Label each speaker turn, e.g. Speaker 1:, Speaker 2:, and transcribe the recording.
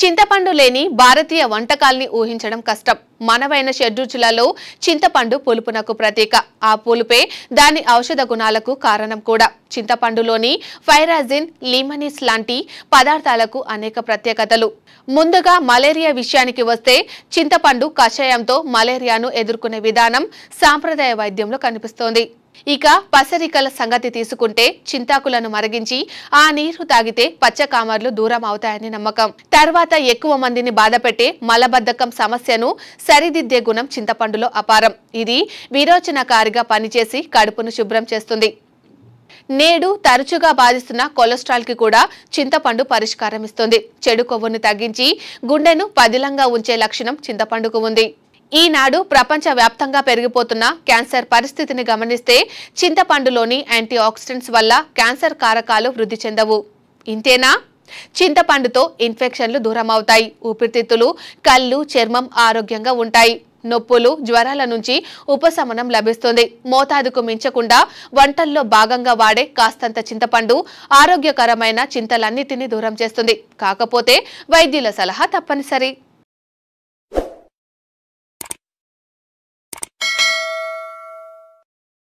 Speaker 1: చింతపండు లేని భారతీయ వంటకాల్ని ఊహించడం కష్టం మనవైన షెడ్యూల్ చింతపండు పులుపునకు ప్రతీక ఆ పులుపే దాని ఔషధ గుణాలకు కారణం కూడా చింతపండులోని ఫైరాజిన్ లీమనిస్ లాంటి పదార్థాలకు అనేక ప్రత్యేకతలు ముందుగా మలేరియా విషయానికి వస్తే చింతపండు కషాయంతో మలేరియాను ఎదుర్కొనే విధానం సాంప్రదాయ వైద్యంలో కనిపిస్తోంది ఇక పసరికల సంగతి తీసుకుంటే చింతాకులను మరగించి ఆ నీరు తాగితే పచ్చకామర్లు దూరం అవుతాయని నమ్మకం తర్వాత ఎక్కువ మందిని బాధపెట్టే మలబద్ధకం సమస్యను సరిదిద్దే గుణం చింతపండులో అపారం ఇది విరోచనకారిగా పనిచేసి కడుపును శుభ్రం చేస్తుంది నేడు తరచుగా బాధిస్తున్న కొలెస్ట్రాల్ కి కూడా చింతపండు పరిష్కారం ఇస్తుంది చెడు కొవ్వును తగ్గించి గుండెను పదిలంగా ఉంచే లక్షణం చింతపండుకు ఉంది ఈనాడు ప్రపంచవ్యాప్తంగా పెరిగిపోతున్న క్యాన్సర్ పరిస్థితిని గమనిస్తే చింతపండులోని యాంటీ ఆక్సిడెంట్స్ వల్ల క్యాన్సర్ కారకాలు వృద్ధి చెందవు ఇంతేనా చింతపండుతో ఇన్ఫెక్షన్లు దూరం అవుతాయి ఊపిరితిత్తులు కళ్ళు చర్మం ఆరోగ్యంగా ఉంటాయి నొప్పులు జ్వరాల నుంచి ఉపశమనం లభిస్తుంది మోతాదుకు మించకుండా వంటల్లో భాగంగా వాడే కాస్తంత చింతపండు ఆరోగ్యకరమైన చింతలన్నిటినీ దూరం చేస్తుంది కాకపోతే వైద్యుల సలహా తప్పనిసరి